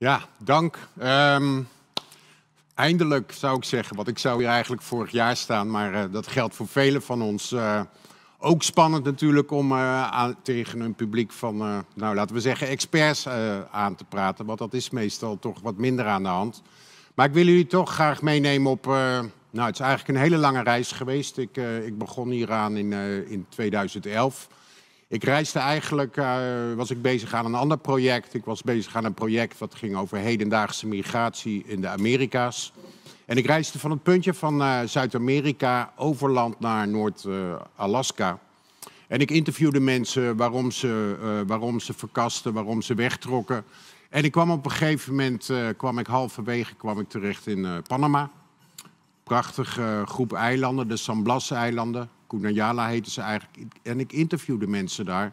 Ja, dank. Ehm, eindelijk zou ik zeggen, want ik zou hier eigenlijk vorig jaar staan, maar eh, dat geldt voor velen van ons. Eh, ook spannend natuurlijk om eh, aan, tegen een publiek van, nou laten we zeggen, experts aan te praten, want dat is meestal toch wat minder aan de hand. Maar ik wil jullie toch graag meenemen op, nou het is eigenlijk een hele lange reis geweest. Ik, ik begon hieraan in, in 2011. Ik reisde eigenlijk, eh, was ik bezig aan een ander project. Ik was bezig aan een project dat ging over hedendaagse migratie in de Amerika's. En ik reisde van het puntje van eh, Zuid-Amerika overland naar Noord-Alaska. en ik interviewde mensen waarom ze, eh, waarom ze verkasten, waarom ze wegtrokken. En ik kwam op een gegeven moment, kwam ik halverwege kwam ik terecht in Panama prachtige groep eilanden, de San Blas-eilanden. Koenayala heette ze eigenlijk. En ik interviewde mensen daar.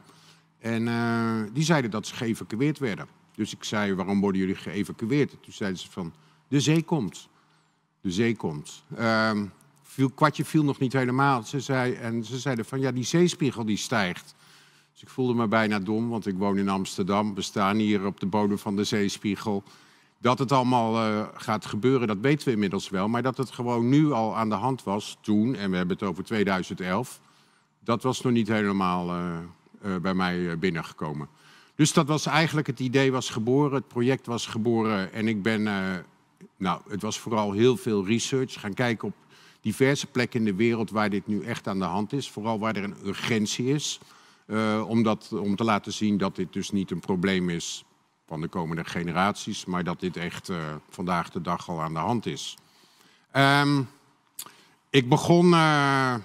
En eh, die zeiden dat ze geëvacueerd werden. Dus ik zei, waarom worden jullie geëvacueerd? Toen zeiden ze van, de zee komt. De zee komt. Uh, viel, kwartje viel nog niet helemaal. Ze zei, en ze zeiden van, ja, die zeespiegel die stijgt. Dus ik voelde me bijna dom, want ik woon in Amsterdam. We staan hier op de bodem van de zeespiegel. Dat het allemaal eh, gaat gebeuren, dat weten we inmiddels wel. Maar dat het gewoon nu al aan de hand was toen, en we hebben het over 2011, dat was nog niet helemaal eh, eh, bij mij binnengekomen. Dus dat was eigenlijk het idee was geboren, het project was geboren en ik ben, nou, het was vooral heel veel research gaan kijken op diverse plekken in de wereld waar dit nu echt aan de hand is, vooral waar er een urgentie is. om, dat, om te laten zien dat dit dus niet een probleem is van de komende generaties, maar dat dit echt eh, vandaag de dag al aan de hand is. Ehm, ik, begon, eh,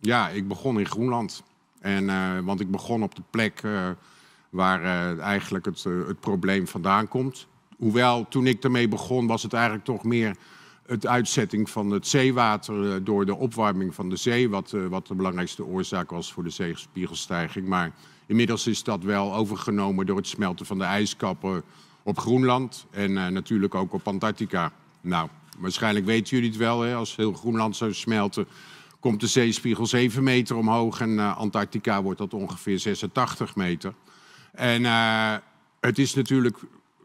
ja, ik begon in Groenland. En, eh, want ik begon op de plek waar eigenlijk het, het probleem vandaan komt. Hoewel, toen ik ermee begon, was het eigenlijk toch meer het uitzetting van het zeewater eh, door de opwarming van de zee, wat, eh, wat de belangrijkste oorzaak was voor de zeespiegelstijging. Maar inmiddels is dat wel overgenomen door het smelten van de ijskappen op Groenland en eh, natuurlijk ook op Antarctica. Nou, waarschijnlijk weten jullie het wel, hè? als heel Groenland zou smelten, komt de zeespiegel 7 meter omhoog en uh, Antarctica wordt dat ongeveer 86 meter. En het is natuurlijk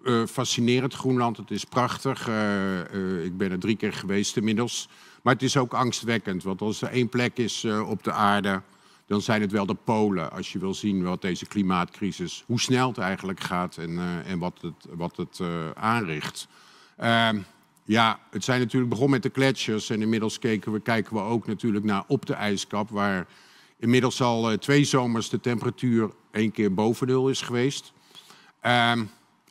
eh, fascinerend, Groenland. Het is prachtig. Eh, eh, ik ben er drie keer geweest inmiddels. Maar het is ook angstwekkend, want als er één plek is op de aarde, dan zijn het wel de Polen. Als je wil zien wat deze klimaatcrisis, hoe snel het eigenlijk gaat en, en wat het, wat het aanricht. Ehm, ja, het zijn natuurlijk begon met de gletsjers en inmiddels kijken we, kijken we ook natuurlijk naar op de ijskap, waar inmiddels al twee zomers de temperatuur één keer boven nul is geweest. Ehm,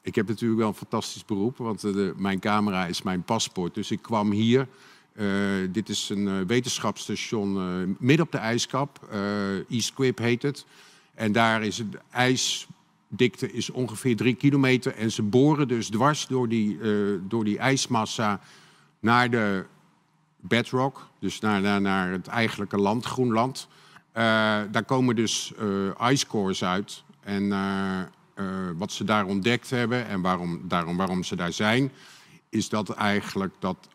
ik heb natuurlijk wel een fantastisch beroep, want eh, mijn camera is mijn paspoort. Dus ik kwam hier. Eh, dit is een eh, wetenschapsstation uh, midden op de ijskap. East Quip heet het. En daar is het ijs dikte is ongeveer drie kilometer. En ze boren dus dwars door die, door die ijsmassa naar de bedrock, dus naar, naar, naar het eigenlijke land, Groenland. daar komen dus uh, cores uit. En eh, wat ze daar ontdekt hebben en waarom, daarom, waarom ze daar zijn, is dat eigenlijk dat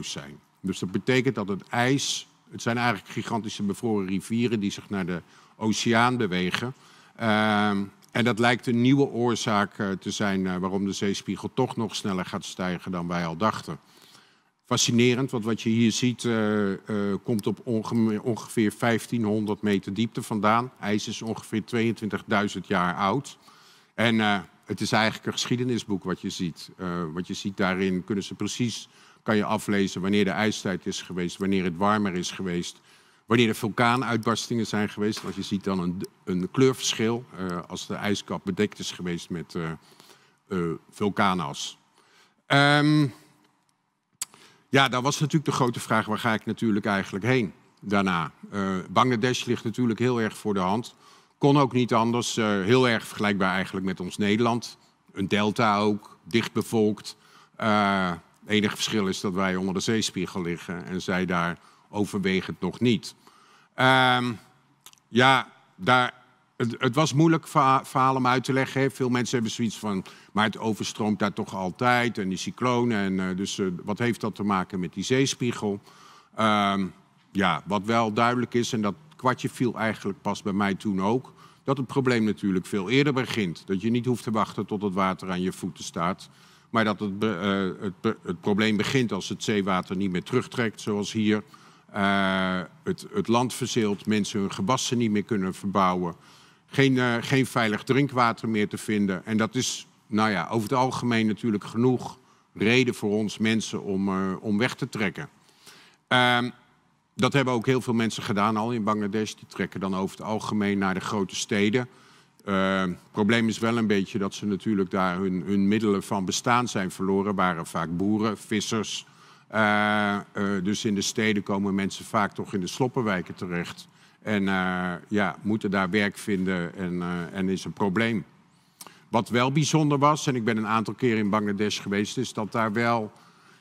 zijn. Dus dat betekent dat het ijs, het zijn eigenlijk gigantische bevroren rivieren die zich naar de oceaan bewegen. Ehm, en dat lijkt een nieuwe oorzaak eh, te zijn eh, waarom de zeespiegel toch nog sneller gaat stijgen dan wij al dachten. Fascinerend, want wat je hier ziet komt op ongeveer 1500 meter diepte vandaan. IJs is ongeveer 22.000 jaar oud. En eh, het is eigenlijk een geschiedenisboek wat je ziet. Uh, wat je ziet daarin kunnen ze precies, kan je aflezen wanneer de ijstijd is geweest, wanneer het warmer is geweest, wanneer er vulkaanuitbarstingen zijn geweest. Want je ziet dan een, een kleurverschil eh, als de ijskap bedekt is geweest met vulkaanas. Um, ja, daar was natuurlijk de grote vraag, waar ga ik natuurlijk eigenlijk heen daarna? Bangladesh ligt natuurlijk heel erg voor de hand. Kon ook niet anders. Eh, heel erg vergelijkbaar eigenlijk met ons Nederland. Een delta ook, dichtbevolkt. Het eh, enige verschil is dat wij onder de zeespiegel liggen en zij daar overwegend nog niet. Ehm, ja, daar, het, was moeilijk verhaal om uit te leggen. Veel mensen hebben zoiets van, maar het overstroomt daar toch altijd en die cyclonen. En, eh, dus wat heeft dat te maken met die zeespiegel? Ehm, ja, wat wel duidelijk is, en dat kwartje viel eigenlijk pas bij mij toen ook, dat het probleem natuurlijk veel eerder begint. Dat je niet hoeft te wachten tot het water aan je voeten staat. Maar dat het, eh, het, het probleem begint als het zeewater niet meer terugtrekt, zoals hier. Eh, het, het, land verzeelt, mensen hun gewassen niet meer kunnen verbouwen. Geen, eh, geen veilig drinkwater meer te vinden. En dat is, nou ja, over het algemeen natuurlijk genoeg reden voor ons mensen om, om weg te trekken. Ehm, dat hebben ook heel veel mensen gedaan al in Bangladesh. Die trekken dan over het algemeen naar de grote steden. het eh, probleem is wel een beetje dat ze natuurlijk daar hun, hun middelen van bestaan zijn verloren. Waren vaak boeren, vissers. Eh, eh, dus in de steden komen mensen vaak toch in de sloppenwijken terecht. En ja, moeten daar werk vinden en, en is een probleem. Wat wel bijzonder was, en ik ben een aantal keer in Bangladesh geweest, is dat daar wel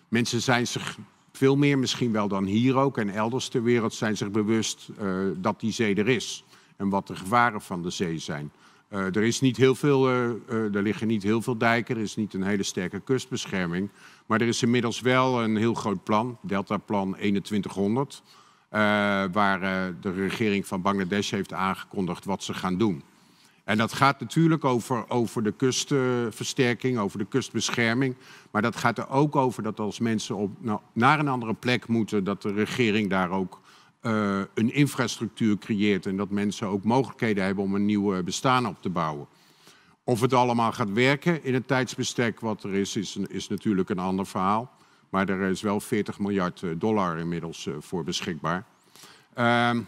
mensen zijn zich veel meer misschien wel dan hier ook en elders ter wereld zijn zich bewust eh, dat die zee er is en wat de gevaren van de zee zijn. Eh, er, is niet heel veel, eh, er liggen niet heel veel dijken, er is niet een hele sterke kustbescherming. Maar er is inmiddels wel een heel groot plan, Deltaplan 2100, waar de regering van Bangladesh heeft aangekondigd wat ze gaan doen. En dat gaat natuurlijk over, over de kustversterking, over de kustbescherming. Maar dat gaat er ook over dat als mensen op, nou, naar een andere plek moeten, dat de regering daar ook eh, een infrastructuur creëert. En dat mensen ook mogelijkheden hebben om een nieuw eh, bestaan op te bouwen. Of het allemaal gaat werken in het tijdsbestek wat er is, is, is natuurlijk een ander verhaal. Maar er is wel 40 miljard eh, dollar inmiddels voor beschikbaar. Ehm,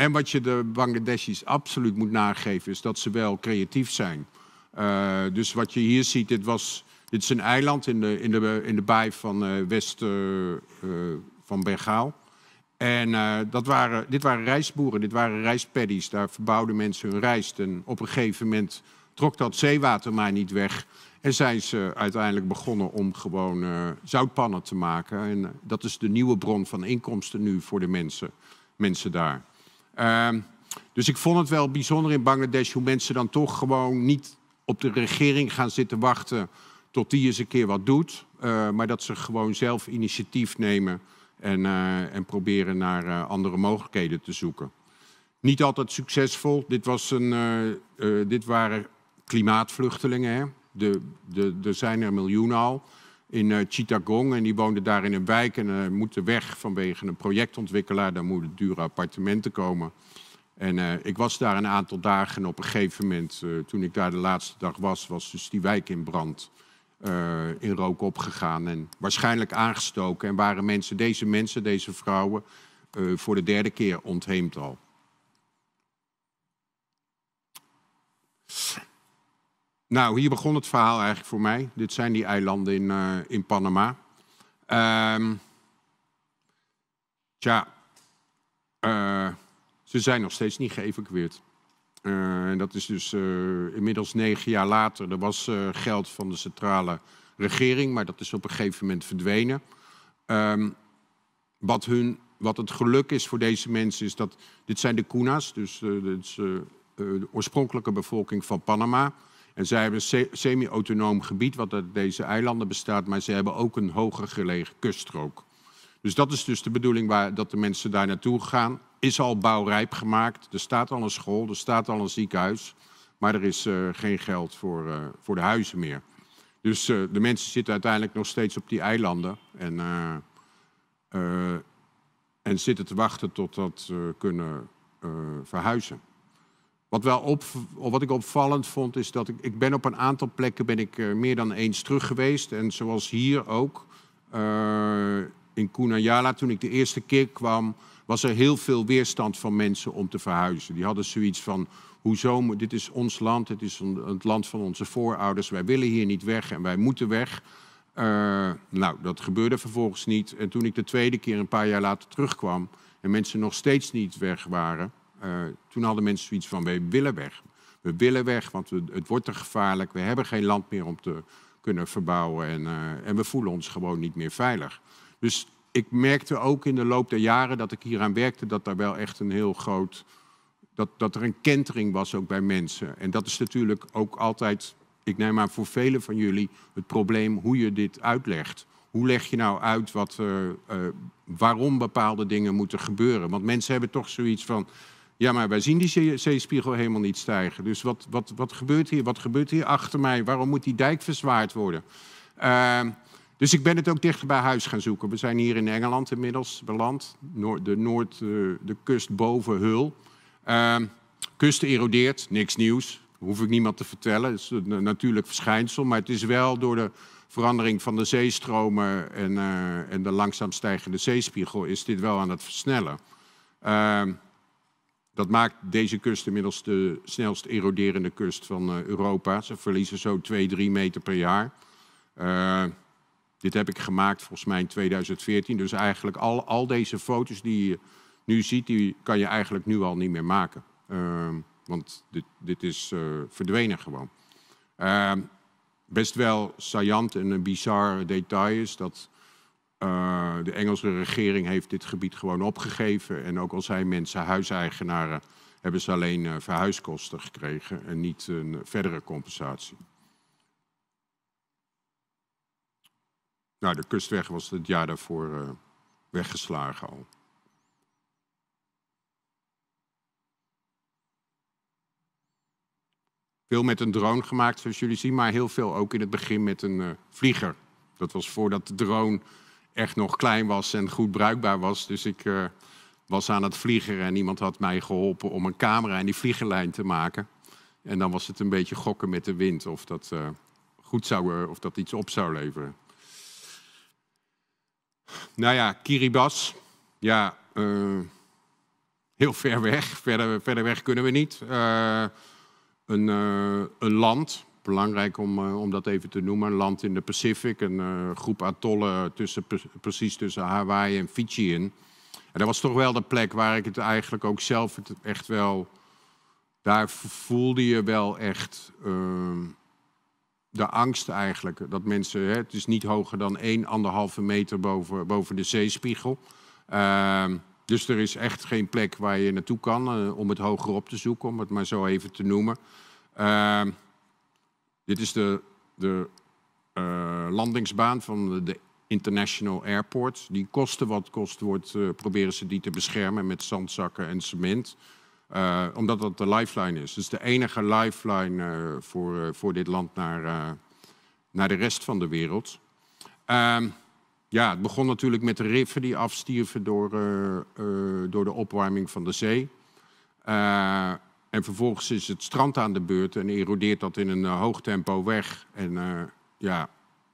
en wat je de Bangladeshis absoluut moet nageven, is dat ze wel creatief zijn. Eh, dus wat je hier ziet, dit, was, dit is een eiland in de, in de, in de baai van uh, West eh, van Bengaal. En dat waren, dit waren rijstboeren, dit waren rijstpaddies. Daar verbouwden mensen hun rijst. En op een gegeven moment trok dat zeewater maar niet weg. En zijn ze uiteindelijk begonnen om gewoon zoutpannen te maken. En dat is de nieuwe bron van inkomsten nu voor de mensen, mensen daar. Ehm, dus ik vond het wel bijzonder in Bangladesh hoe mensen dan toch gewoon niet op de regering gaan zitten wachten tot die eens een keer wat doet. Eh, maar dat ze gewoon zelf initiatief nemen en, eh, en proberen naar eh, andere mogelijkheden te zoeken. Niet altijd succesvol. Dit, was een, dit waren klimaatvluchtelingen. De, de, er zijn er miljoenen al in Chittagong. Eh, en die woonde daar in een wijk en uh, moet weg vanwege een projectontwikkelaar. Daar moeten dure appartementen komen. En eh, ik was daar een aantal dagen en op een gegeven moment, toen ik daar de laatste dag was, was dus die wijk in brand. in rook opgegaan en waarschijnlijk aangestoken. En waren mensen, deze mensen, deze vrouwen, voor de derde keer ontheemd al. Nou, hier begon het verhaal eigenlijk voor mij. Dit zijn die eilanden in, eh, in Panama. Um, ze zijn nog steeds niet geëvacueerd. Uh, dat is dus inmiddels negen jaar later. Er was geld van de centrale regering, maar dat is op een gegeven moment verdwenen. Ehm, wat, hun, wat het geluk is voor deze mensen is dat dit zijn de Kuna's, dus de oorspronkelijke bevolking van Panama. En zij hebben een semi-autonoom gebied wat uit deze eilanden bestaat, maar ze hebben ook een hoger gelegen kuststrook. Dus dat is dus de bedoeling waar, dat de mensen daar naartoe gaan. Is al bouwrijp gemaakt, er staat al een school, er staat al een ziekenhuis, maar er is eh, geen geld voor, eh, voor de huizen meer. Dus eh, de mensen zitten uiteindelijk nog steeds op die eilanden en, en zitten te wachten tot dat kunnen verhuizen. Wat, wel op, wat ik opvallend vond is dat ik, ik ben op een aantal plekken ben ik eh, meer dan eens terug geweest. En zoals hier ook, eh, in Koenanjala, toen ik de eerste keer kwam, was er heel veel weerstand van mensen om te verhuizen. Die hadden zoiets van, hoezo, dit is ons land, dit is een, het land van onze voorouders. Wij willen hier niet weg en wij moeten weg. Eh, nou, dat gebeurde vervolgens niet. En toen ik de tweede keer een paar jaar later terugkwam en mensen nog steeds niet weg waren... Eh, toen hadden mensen zoiets van, wij willen weg. We willen weg, want we, het wordt te gevaarlijk. We hebben geen land meer om te kunnen verbouwen. En, eh, en we voelen ons gewoon niet meer veilig. Dus ik merkte ook in de loop der jaren dat ik hieraan werkte... dat daar wel echt een heel groot... Dat, dat er een kentering was ook bij mensen. En dat is natuurlijk ook altijd, ik neem aan voor velen van jullie... het probleem hoe je dit uitlegt hoe leg je nou uit wat, eh, waarom bepaalde dingen moeten gebeuren? Want mensen hebben toch zoiets van. Ja, maar wij zien die zeespiegel helemaal niet stijgen. Dus wat, wat, wat gebeurt hier? Wat gebeurt hier achter mij? Waarom moet die dijk verzwaard worden? Ehm, dus ik ben het ook dichter bij huis gaan zoeken. We zijn hier in Engeland inmiddels beland. Noord, de, noord, eh, de kust boven Hul. Uh, ehm, kust erodeert, niks nieuws. Hoef ik niemand te vertellen. Het is een natuurlijk verschijnsel. Maar het is wel door de verandering van de zeestromen en, eh, en de langzaam stijgende zeespiegel... is dit wel aan het versnellen. Ehm, dat maakt deze kust inmiddels de snelst eroderende kust van eh, Europa. Ze verliezen zo 2, 3 meter per jaar. Eh, dit heb ik gemaakt volgens mij in 2014. Dus eigenlijk al, al deze foto's die je nu ziet, die kan je eigenlijk nu al niet meer maken. Ehm, want dit, dit is eh, verdwenen gewoon. Ehm, best wel saillant en een bizar detail is dat eh, de Engelse regering heeft dit gebied gewoon opgegeven. En ook al zijn mensen huiseigenaren, hebben ze alleen eh, verhuiskosten gekregen en niet een verdere compensatie. Nou, de kustweg was het jaar daarvoor eh, weggeslagen al. Veel met een drone gemaakt, zoals jullie zien, maar heel veel ook in het begin met een vlieger. Dat was voordat de drone echt nog klein was en goed bruikbaar was. Dus ik eh, was aan het vliegen en iemand had mij geholpen om een camera in die vliegenlijn te maken. En dan was het een beetje gokken met de wind of dat eh, goed zou, eh, of dat iets op zou leveren. Nou ja, Kiribati, ja, heel ver weg. Verder, verder weg kunnen we niet. een, een land belangrijk om, eh, om dat even te noemen. Een land in de Pacific, een eh, groep atollen tussen, precies tussen Hawaii en Fiji in. En dat was toch wel de plek waar ik het eigenlijk ook zelf het echt wel... Daar voelde je wel echt ehm, de angst eigenlijk. Dat mensen, hè, het is niet hoger dan 1,5 meter boven, boven de zeespiegel. Ehm, dus er is echt geen plek waar je naartoe kan eh, om het hoger op te zoeken, om het maar zo even te noemen. Ehm, dit is de, de eh, landingsbaan van de, International Airport. Die kosten wat kost wordt, eh, proberen ze die te beschermen met zandzakken en cement. Eh, omdat dat de lifeline is. Dus de enige lifeline voor, voor dit land naar, naar de rest van de wereld. Ehm, ja, het begon natuurlijk met de riffen die afstierven door, door de opwarming van de zee. En vervolgens is het strand aan de beurt en erodeert dat in een eh, hoog tempo weg. En eh, ja,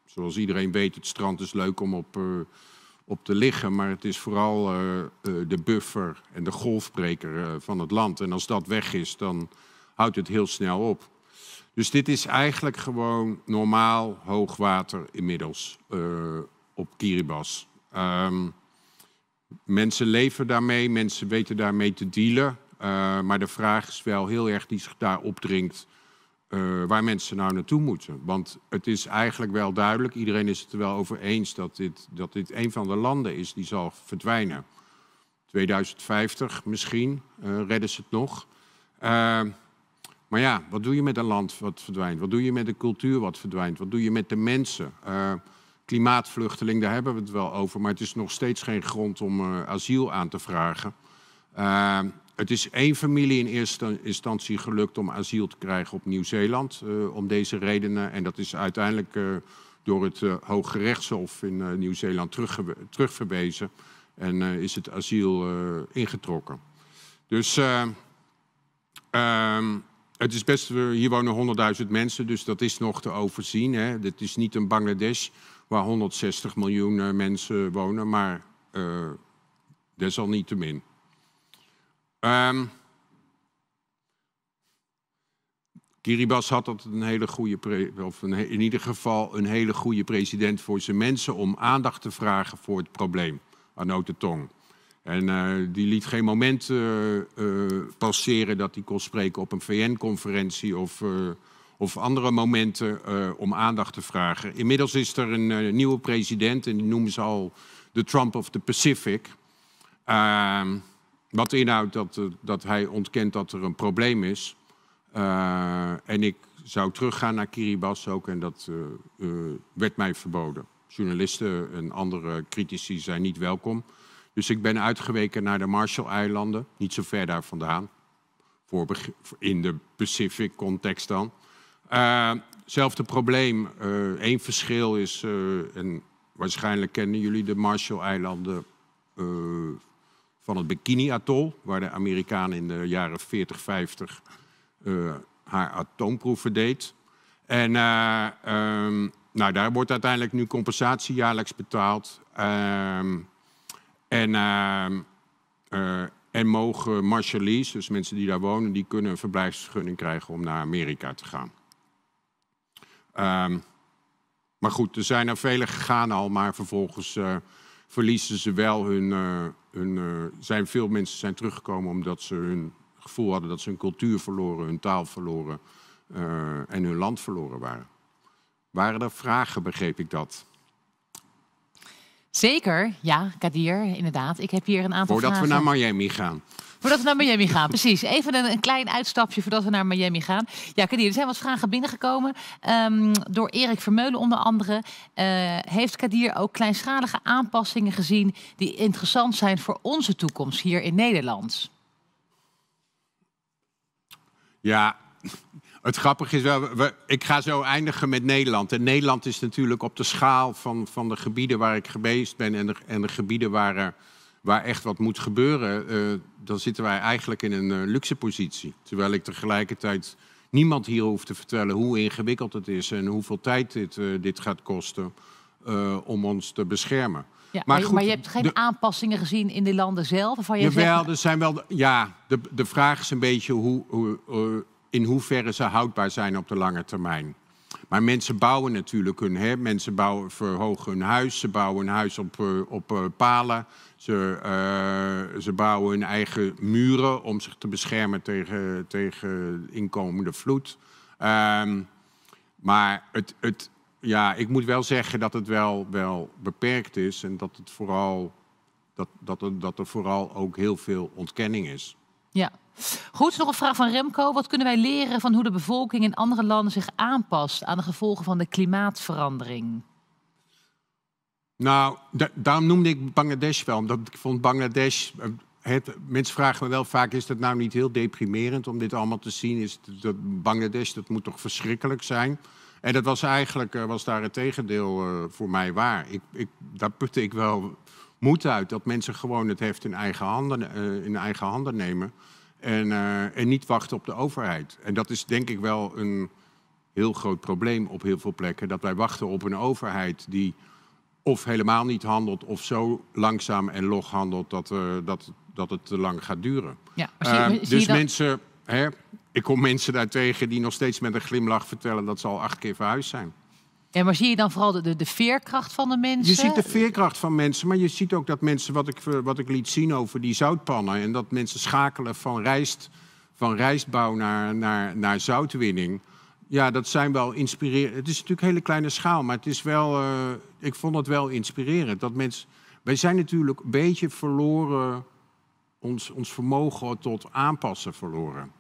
zoals iedereen weet, het strand is leuk om op, eh, op te liggen. Maar het is vooral de buffer en de golfbreker van het land. En als dat weg is, dan houdt het heel snel op. Dus dit is eigenlijk gewoon normaal hoogwater inmiddels op Kiribati. Ehm, mensen leven daarmee, mensen weten daarmee te dealen. Eh, maar de vraag is wel heel erg die zich daar opdringt eh, waar mensen nou naartoe moeten. Want het is eigenlijk wel duidelijk, iedereen is het er wel over eens dat dit, dat dit een van de landen is die zal verdwijnen. 2050 misschien, uh, redden ze het nog. maar ja, wat doe je met een land wat verdwijnt? Wat doe je met een cultuur wat verdwijnt? Wat doe je met de mensen? klimaatvluchteling, daar hebben we het wel over, maar het is nog steeds geen grond om asiel aan te vragen. Het is één familie in eerste instantie gelukt om asiel te krijgen op Nieuw-Zeeland eh, om deze redenen. En dat is uiteindelijk eh, door het uh, Hoge Rechtshof in Nieuw-Zeeland terug, terugverwezen en is het asiel ingetrokken. Dus ehm, het is best, hier wonen 100.000 mensen, dus dat is nog te overzien. Hè. Dit is niet een Bangladesh waar 160 miljoen mensen wonen, maar desalniettemin. Um, Kiribati had altijd een hele goede, of een, in ieder geval een hele goede president voor zijn mensen om aandacht te vragen voor het probleem, Anote Tong. En eh, die liet geen moment eh, eh, passeren dat hij kon spreken op een VN-conferentie of, of andere momenten om aandacht te vragen. Inmiddels is er een nieuwe president en die noemen ze al de Trump of the Pacific. Ehm, wat inhoudt dat, eh, dat hij ontkent dat er een probleem is. Eh, en ik zou teruggaan naar Kiribati ook en dat eh, werd mij verboden. Journalisten en andere critici zijn niet welkom. Dus ik ben uitgeweken naar de Marshall-eilanden, niet zo ver daar vandaan. Voor, in de Pacific context dan. Hetzelfde probleem, Eén verschil is, en waarschijnlijk kennen jullie de Marshall-eilanden van het Bikini-atol, waar de Amerikaan in de jaren 40, 50 eh, haar atoomproeven deed. En eh, ehm, nou, daar wordt uiteindelijk nu compensatie jaarlijks betaald. Ehm, en, ehm, eh, en mogen Marshallese, dus mensen die daar wonen, die kunnen een verblijfsvergunning krijgen om naar Amerika te gaan. maar goed, er zijn er vele gegaan al, maar vervolgens verliezen ze wel hun. Eh, hun eh, zijn, veel mensen zijn teruggekomen omdat ze hun gevoel hadden dat ze hun cultuur verloren, hun taal verloren eh, en hun land verloren waren. Waren er vragen, begreep ik dat? Zeker, ja, Kadir, inderdaad. Ik heb hier een aantal vragen. Voordat we naar Miami gaan. Voordat we naar Miami gaan, precies. Even een, een klein uitstapje voordat we naar Miami gaan. Ja, Kadir, er zijn wat vragen binnengekomen. Ehm, door Erik Vermeulen onder andere. Eh, heeft Kadir ook kleinschalige aanpassingen gezien... die interessant zijn voor onze toekomst hier in Nederland? Ja, het grappige is wel, we, ik ga zo eindigen met Nederland. En Nederland is natuurlijk op de schaal van, van de gebieden waar ik geweest ben en de, en de gebieden waar waar echt wat moet gebeuren, eh, dan zitten wij eigenlijk in een eh, luxe positie. Terwijl ik tegelijkertijd niemand hier hoef te vertellen hoe ingewikkeld het is en hoeveel tijd dit, eh, dit gaat kosten om ons te beschermen. Ja, maar, goed, maar, je hebt geen aanpassingen gezien in de landen zelf? van je jawel, er zijn wel. Ja, de, de vraag is een beetje hoe, hoe in hoeverre ze houdbaar zijn op de lange termijn. Maar mensen bouwen natuurlijk hun. Hè? Mensen bouwen, verhogen hun huis. Ze bouwen hun huis op, op palen. Ze, eh, ze bouwen hun eigen muren om zich te beschermen tegen, tegen inkomende vloed. Ehm, maar het, het, ja, ik moet wel zeggen dat het wel, wel beperkt is en dat, het vooral, dat, dat, er, dat er vooral ook heel veel ontkenning is. Ja. Goed, nog een vraag van Remco. Wat kunnen wij leren van hoe de bevolking in andere landen zich aanpast aan de gevolgen van de klimaatverandering? Nou, daarom noemde ik Bangladesh wel. Omdat ik vond Bangladesh... Eh, het, mensen vragen me wel vaak, is dat nou niet heel deprimerend om dit allemaal te zien? Is dat Bangladesh, dat moet toch verschrikkelijk zijn? En dat was eigenlijk eh, was daar het tegendeel eh, voor mij waar. Ik, ik, daar putte ik wel moed uit. Dat mensen gewoon het heft in eigen handen, in eigen handen nemen. En, en niet wachten op de overheid. En dat is denk ik wel een heel groot probleem op heel veel plekken. Dat wij wachten op een overheid die of helemaal niet handelt, of zo langzaam en log handelt dat, eh, dat, dat het te lang gaat duren. Ja, eh, dus mensen, hè, ik kom mensen daar tegen die nog steeds met een glimlach vertellen dat ze al acht keer verhuisd zijn. Ja, maar zie je dan vooral de, de, de, veerkracht van de mensen? Je ziet de veerkracht van mensen, maar je ziet ook dat mensen, wat ik, wat ik liet zien over die zoutpannen, en dat mensen schakelen van rijst, van rijstbouw naar, naar, naar zoutwinning. Ja, dat zijn wel inspirerend. Het is natuurlijk hele kleine schaal, maar het is wel, eh, ik vond het wel inspirerend. Dat mensen, wij zijn natuurlijk een beetje verloren, ons, ons vermogen tot aanpassen verloren.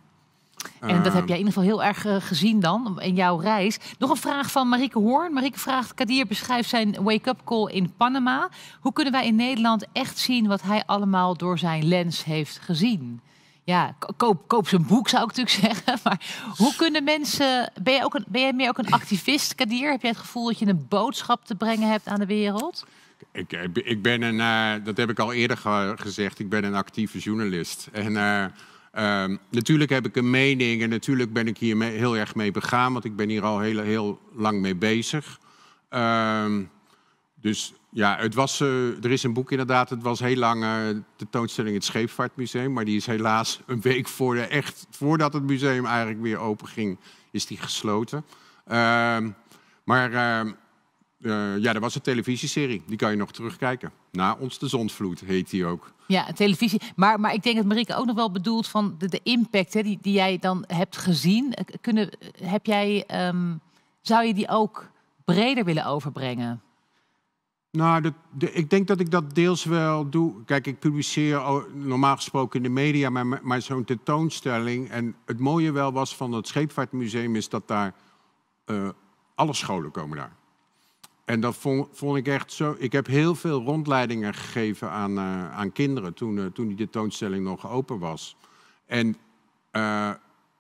En dat ehm. heb jij in ieder geval heel erg eh, gezien dan in jouw reis. Nog een vraag van Marieke Hoorn. Marieke vraagt: Kadir beschrijft zijn wake-up call in Panama. Hoe kunnen wij in Nederland echt zien wat hij allemaal door zijn lens heeft gezien? ja, koop, koop zijn boek, zou ik natuurlijk zeggen. Maar hoe kunnen mensen. Ben jij, ook een, ben jij meer ook een activist, Kadir? Heb jij het gevoel dat je een boodschap te brengen hebt aan de wereld? Ik, ik ben een, eh, dat heb ik al eerder gezegd, ik ben een actieve journalist. En eh, ehm, natuurlijk heb ik een mening en natuurlijk ben ik hier heel erg mee begaan, want ik ben hier al heel, heel lang mee bezig. Ehm, dus ja, het was, eh, er is een boek inderdaad. Het was heel lang eh, de tentoonstelling in het Scheepvaartmuseum. Maar die is helaas een week voor echt, voordat het museum eigenlijk weer open ging, is die gesloten. Ehm, maar ehm, eh, ja, er was een televisieserie. Die kan je nog terugkijken. Na ons de zondvloed heet die ook. Ja, televisie. Maar, maar ik denk dat Marike ook nog wel bedoelt van de, de impact hè, die, die jij dan hebt gezien. Kunnen, heb jij, ehm, zou je die ook breder willen overbrengen? Nou, de, ik denk dat ik dat deels wel doe. Kijk, ik publiceer normaal gesproken in de media, maar, maar zo'n tentoonstelling. En het mooie wel was van het Scheepvaartmuseum is dat daar eh, alle scholen komen daar. En dat vond, ik echt zo. Ik heb heel veel rondleidingen gegeven aan, eh, aan kinderen toen, uh, toen die tentoonstelling nog open was. En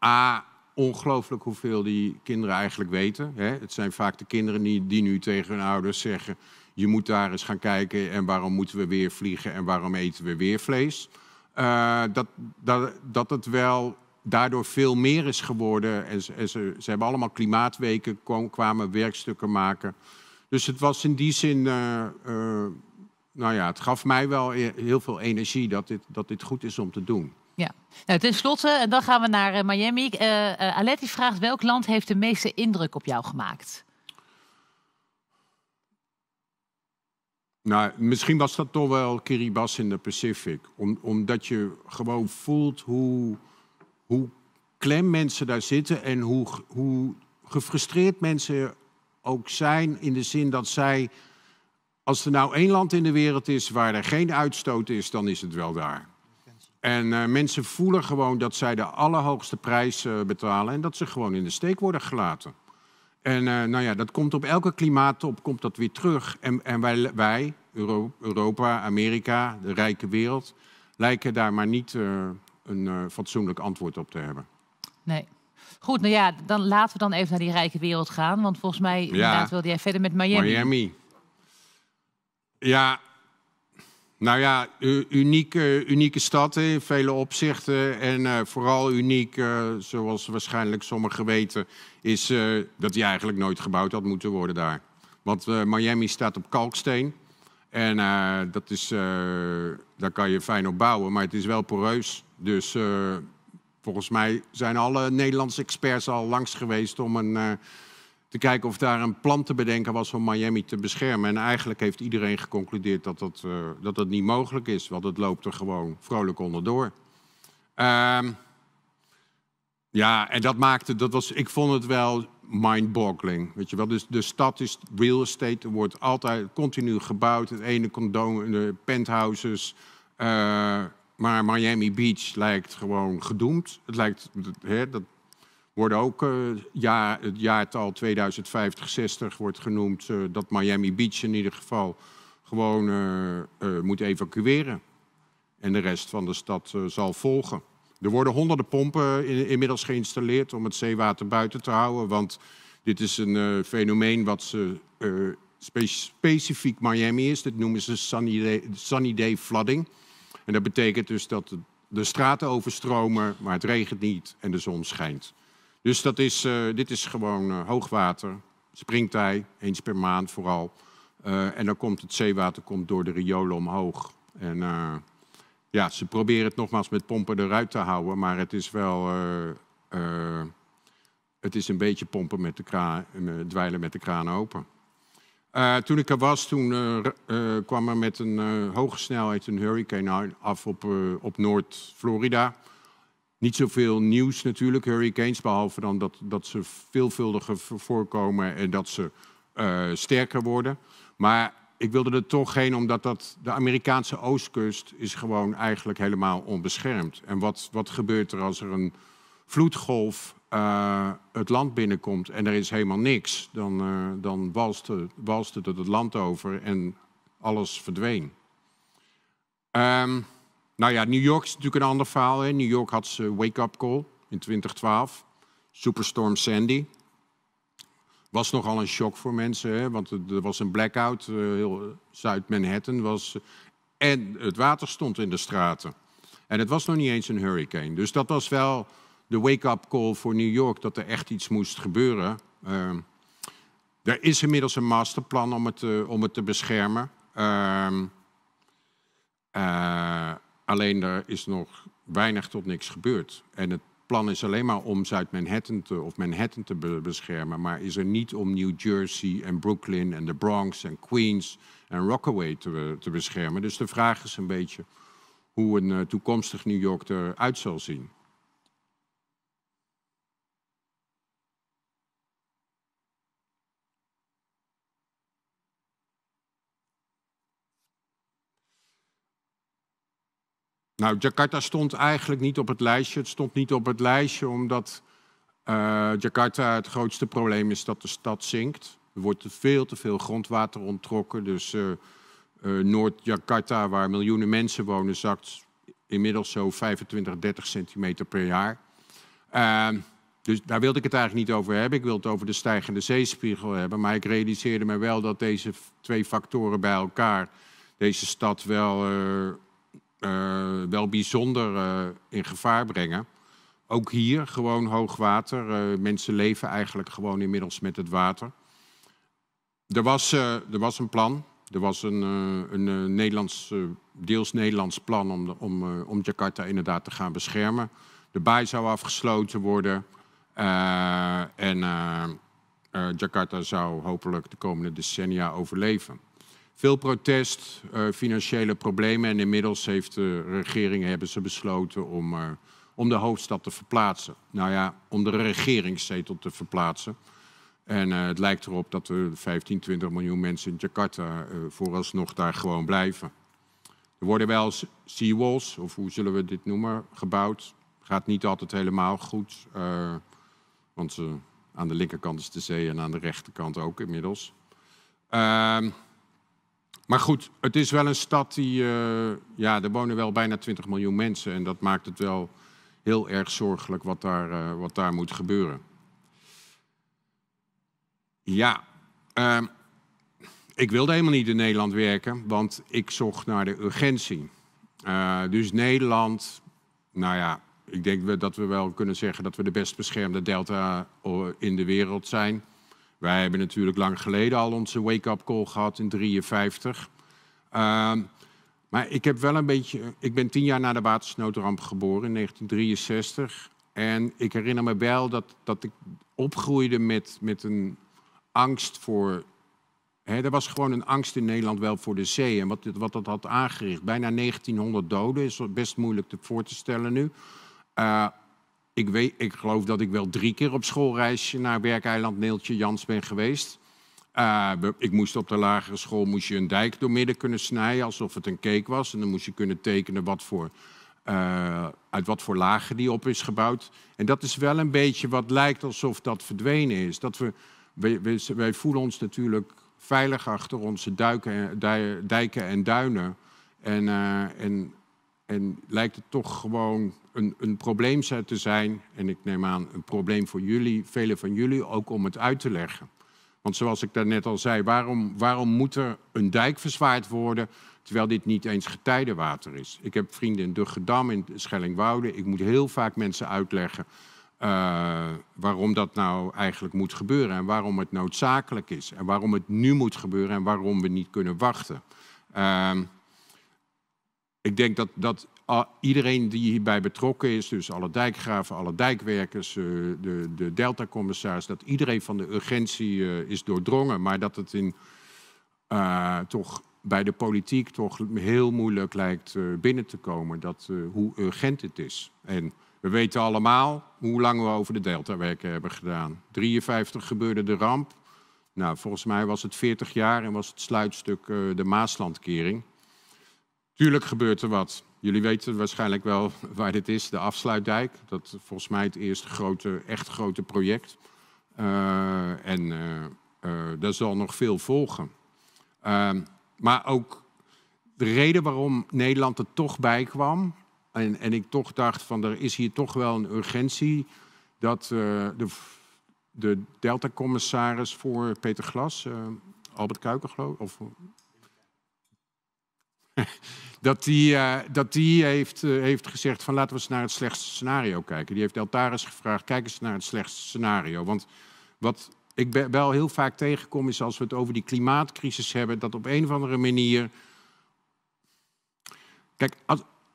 A, ongelooflijk hoeveel die kinderen eigenlijk weten. Hè? Het zijn vaak de kinderen die nu tegen hun ouders zeggen je moet daar eens gaan kijken en waarom moeten we weer vliegen en waarom eten we weer vlees. Eh, dat, dat, dat het wel daardoor veel meer is geworden. En, ze, ze, hebben allemaal klimaatweken, kwamen werkstukken maken. Dus het was in die zin, eh, eh, nou ja, het gaf mij wel e-, heel veel energie dat dit, dat dit goed is om te doen. Ja, nou, ten slotte, en dan gaan we naar Miami. Aletti vraagt, welk land heeft de meeste indruk op jou gemaakt? Nou, misschien was dat toch wel Kiribati in de Pacific. omdat je gewoon voelt hoe, hoe klem mensen daar zitten en hoe, hoe gefrustreerd mensen ook zijn. In de zin dat zij, als er nou één land in de wereld is waar er geen uitstoot is, dan is het wel daar. En eh, mensen voelen gewoon dat zij de allerhoogste prijs eh, betalen en dat ze gewoon in de steek worden gelaten. En eh, nou ja, dat komt op elke klimaattop komt dat weer terug. En, en wij, Europa, Amerika, de rijke wereld, lijken daar maar niet eh, een eh, fatsoenlijk antwoord op te hebben. Nee. Goed, nou ja, dan laten we dan even naar die rijke wereld gaan. Want volgens mij wilde jij verder met Miami. Miami. Ja, nou ja, unieke, unieke stad in vele opzichten. En eh, vooral uniek, eh, zoals waarschijnlijk sommigen weten, is eh, dat die eigenlijk nooit gebouwd had moeten worden daar. Want Miami staat op kalksteen. En dat is, daar kan je fijn op bouwen, maar het is wel poreus. Dus volgens mij zijn alle Nederlandse experts al langs geweest om een te kijken of daar een plan te bedenken was om Miami te beschermen. En eigenlijk heeft iedereen geconcludeerd dat dat, eh, dat, dat niet mogelijk is, want het loopt er gewoon vrolijk onderdoor. Ehm, ja, en dat maakte, dat was, ik vond het wel mind-boggling. Weet je wel, dus de stad is real estate, er wordt altijd continu gebouwd. Het ene condoom, de penthouses. Eh, maar Miami Beach lijkt gewoon gedoemd. Het lijkt, hè, dat worden ook eh, ja, het jaartal 2050, 60 wordt genoemd eh, dat Miami Beach in ieder geval gewoon eh, moet evacueren. En de rest van de stad zal volgen. Er worden honderden pompen inmiddels geïnstalleerd om het zeewater buiten te houden. Want dit is een fenomeen wat ze, specifiek Miami is. Dit noemen ze sunny day, sunny day flooding. En dat betekent dus dat de straten overstromen, maar het regent niet en de zon schijnt. Dus dat is, eh, dit is gewoon eh, hoogwater, springtij, eens per maand vooral. Eh, en dan komt het zeewater komt door de riolen omhoog. En ja, ze proberen het nogmaals met pompen eruit te houden, maar het is wel... het is een beetje pompen met de kraan, dweilen met de kraan open. toen ik er was, toen kwam er met een hoge snelheid een hurricane af op, op Noord-Florida. Niet zoveel nieuws natuurlijk, hurricanes, behalve dan dat, dat ze veelvuldiger voorkomen en dat ze eh, sterker worden. Maar ik wilde er toch geen, omdat dat, de Amerikaanse oostkust is gewoon eigenlijk helemaal onbeschermd. En wat, wat gebeurt er als er een vloedgolf eh, het land binnenkomt en er is helemaal niks? Dan, uh, dan walst, walst het het land over en alles verdween. Um, nou ja, New York is natuurlijk een ander verhaal. New York had zijn wake-up call in 2012. Superstorm Sandy. Was nogal een shock voor mensen, hè? want er was een blackout. Eh, heel Zuid-Manhattan was. En het water stond in de straten. En het was nog niet eens een hurricane. Dus dat was wel de wake-up call voor New York, dat er echt iets moest gebeuren. Ehm, er is inmiddels een masterplan om het, eh, om het te beschermen. Uh, Alleen er is nog weinig tot niks gebeurd. En het plan is alleen maar om Zuid-Manhattan te, of Manhattan te beschermen, maar is er niet om New Jersey en Brooklyn en de Bronx en Queens en Rockaway te, te beschermen. Dus de vraag is een beetje hoe een eh, toekomstig New York eruit zal zien. Nou, Jakarta stond eigenlijk niet op het lijstje. Het stond niet op het lijstje omdat eh, Jakarta het grootste probleem is dat de stad zinkt. Er wordt veel te veel grondwater onttrokken. Dus eh, eh, Noord-Jakarta, waar miljoenen mensen wonen, zakt inmiddels zo 25, 30 centimeter per jaar. Ehm, dus daar wilde ik het eigenlijk niet over hebben. Ik wilde het over de stijgende zeespiegel hebben. Maar ik realiseerde me wel dat deze twee factoren bij elkaar deze stad wel eh, wel bijzonder eh, in gevaar brengen. Ook hier gewoon hoogwater. Eh, mensen leven eigenlijk gewoon inmiddels met het water. Er was, er was een plan. Er was een, een Nederlands, deels Nederlands plan om, om, om Jakarta inderdaad te gaan beschermen. De baai zou afgesloten worden. en Jakarta zou hopelijk de komende decennia overleven. Veel protest, eh, financiële problemen en inmiddels heeft de regering hebben ze besloten om, eh, om de hoofdstad te verplaatsen. Nou ja, om de regeringszetel te verplaatsen. En eh, het lijkt erop dat de 15, 20 miljoen mensen in Jakarta vooralsnog daar gewoon blijven. Er worden wel seawalls, of hoe zullen we dit noemen, gebouwd. Gaat niet altijd helemaal goed, want aan de linkerkant is de zee en aan de rechterkant ook inmiddels. Ehm maar goed, het is wel een stad die. Eh, ja, er wonen wel bijna 20 miljoen mensen. En dat maakt het wel heel erg zorgelijk wat daar, eh, wat daar moet gebeuren. Ja, ehm, ik wilde helemaal niet in Nederland werken, want ik zocht naar de urgentie. Eh, dus Nederland, nou ja, ik denk dat we wel kunnen zeggen dat we de best beschermde delta in de wereld zijn. Wij hebben natuurlijk lang geleden al onze wake-up call gehad in 1953. Ehm, maar ik heb wel een beetje. Ik ben tien jaar na de watersnoodramp geboren in 1963. En ik herinner me wel dat, dat ik opgroeide met, met een angst voor. Hè, er was gewoon een angst in Nederland wel voor de zee en wat, wat dat had aangericht. Bijna 1900 doden is best moeilijk te, voor te stellen nu. Uh, ik, weet, ik geloof dat ik wel drie keer op schoolreisje naar werkeiland Neeltje Jans ben geweest. Eh, ik moest op de lagere school moest je een dijk doormidden kunnen snijden alsof het een cake was. En dan moest je kunnen tekenen wat voor, eh, uit wat voor lagen die op is gebouwd. En dat is wel een beetje wat lijkt alsof dat verdwenen is. Dat we, wij, voelen ons natuurlijk veilig achter onze duiken, eh, dijken en duinen. En, en en lijkt het toch gewoon een, een probleem te zijn. En ik neem aan een probleem voor jullie, velen van jullie, ook om het uit te leggen. Want zoals ik net al zei, waarom, waarom moet er een dijk verzwaard worden terwijl dit niet eens getijdenwater is? Ik heb vrienden in Duggedam, in Schellingwoude. Ik moet heel vaak mensen uitleggen eh, waarom dat nou eigenlijk moet gebeuren en waarom het noodzakelijk is en waarom het nu moet gebeuren en waarom we niet kunnen wachten. Uh, ik denk dat, dat ah, iedereen die hierbij betrokken is, dus alle dijkgraven, alle dijkwerkers, eh, de, de commissaris dat iedereen van de urgentie eh, is doordrongen, maar dat het in eh, toch bij de politiek toch heel moeilijk lijkt binnen te komen dat, hoe urgent het is. En we weten allemaal hoe lang we over de deltawerken hebben gedaan. 53 gebeurde de ramp. Nou, volgens mij was het 40 jaar en was het sluitstuk de Maaslandkering. Tuurlijk gebeurt er wat. Jullie weten waarschijnlijk wel waar dit is, de afsluitdijk. Dat is volgens mij het eerste grote, echt grote project. Eh, en eh, eh, daar zal nog veel volgen. Ehm, maar ook de reden waarom Nederland er toch bij kwam... en, en ik toch dacht van er is hier toch wel een urgentie... dat de, de Delta-commissaris voor Peter Glas, Albert Kuiker geloof of dat die, eh, dat die heeft, eh, heeft gezegd van laten we eens naar het slechtste scenario kijken. Die heeft Altaris gevraagd, kijk eens naar het slechtste scenario. Want wat ik wel heel vaak tegenkom is als we het over die klimaatcrisis hebben, dat op een of andere manier... Kijk,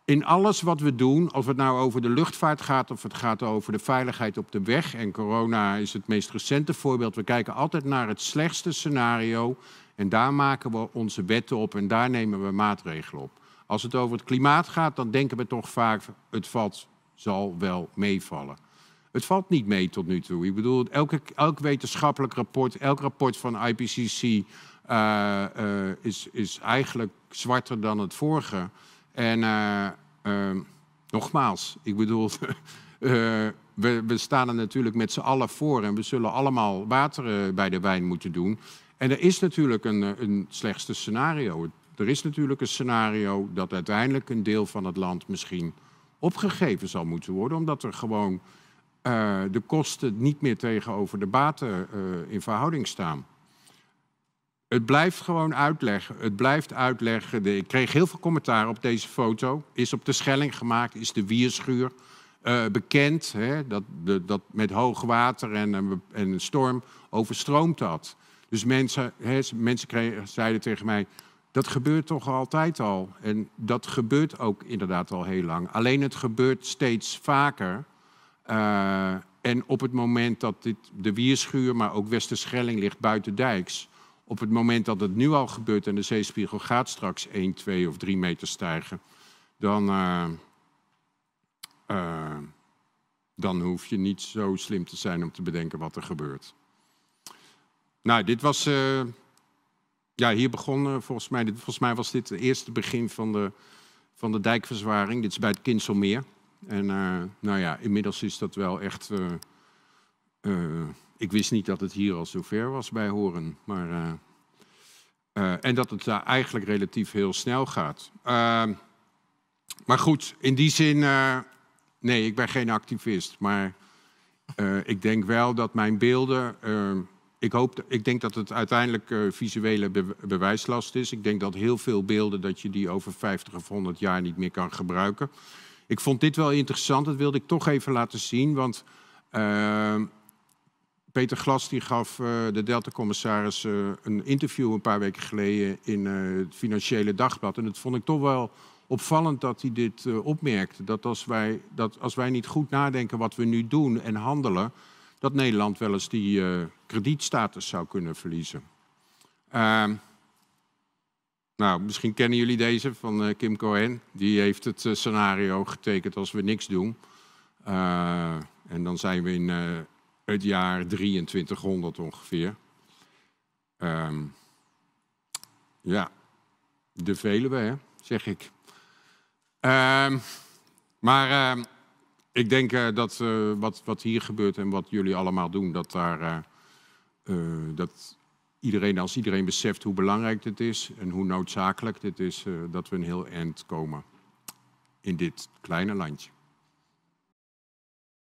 in alles wat we doen, of het nou over de luchtvaart gaat of het gaat over de veiligheid op de weg, en corona is het meest recente voorbeeld, we kijken altijd naar het slechtste scenario en daar maken we onze wetten op en daar nemen we maatregelen op. Als het over het klimaat gaat, dan denken we toch vaak het valt, zal wel meevallen. Het valt niet mee tot nu toe. Ik bedoel, elke, elk wetenschappelijk rapport, elk rapport van IPCC eh, eh, is, is eigenlijk zwarter dan het vorige. En eh, ehm, nogmaals, ik bedoel, we, we, staan er natuurlijk met z'n allen voor en we zullen allemaal water bij de wijn moeten doen. En er is natuurlijk een, eh, een slechtste scenario. Er is natuurlijk een scenario dat uiteindelijk een deel van het land misschien opgegeven zal moeten worden, omdat er gewoon eh, de kosten niet meer tegenover de baten eh, in verhouding staan. Het blijft gewoon uitleggen. Het blijft uitleggen. ik kreeg heel veel commentaar op deze foto. Is op de Schelling gemaakt, is de Wierschuur bekend. Hè, dat, de, dat met hoog water en, en, storm overstroomt dat. Dus mensen, mensen zeiden tegen mij, dat gebeurt toch altijd al. En dat gebeurt ook inderdaad al heel lang. Alleen het gebeurt steeds vaker. Eh, en op het moment dat dit, de Wierschuur, maar ook Westerschelling ligt buiten dijks. Op het moment dat het nu al gebeurt en de zeespiegel gaat straks 1, 2 of 3 meter stijgen. Dan, eh, eh, dan hoef je niet zo slim te zijn om te bedenken wat er gebeurt. Nou, dit was. Eh, ja, hier begonnen eh, volgens mij. Dit, volgens mij was dit het eerste begin van de, van de dijkverzwaring. Dit is bij het Kinselmeer. En eh, nou ja, inmiddels is dat wel echt. ik wist niet dat het hier al zover was bij Horen. Maar, en dat het daar eigenlijk relatief heel snel gaat. Ehm, maar goed, in die zin. nee, ik ben geen activist. Maar ik denk wel dat mijn beelden ehm, ik, hoop, ik denk dat het uiteindelijk eh, visuele bewijslast is. Ik denk dat heel veel beelden dat je die over 50 of 100 jaar niet meer kan gebruiken. Ik vond dit wel interessant, dat wilde ik toch even laten zien. Want ehm, Peter Glas die gaf eh, de Delta-commissaris eh, een interview een paar weken geleden in het Financiële Dagblad. En dat vond ik toch wel opvallend dat hij dit opmerkte. Dat als, wij, dat als wij niet goed nadenken wat we nu doen en handelen dat Nederland wel eens die eh, kredietstatus zou kunnen verliezen. Ehm, nou, misschien kennen jullie deze van eh, Kim Cohen. Die heeft het eh, scenario getekend als we niks doen. en dan zijn we in het jaar 2300 ongeveer. Ehm, ja, de we, hè, zeg ik. Ehm, maar ik denk eh, dat eh, wat, wat hier gebeurt en wat jullie allemaal doen, dat, daar, eh, dat iedereen, als iedereen beseft hoe belangrijk dit is en hoe noodzakelijk dit is, dat we een heel eind komen in dit kleine landje.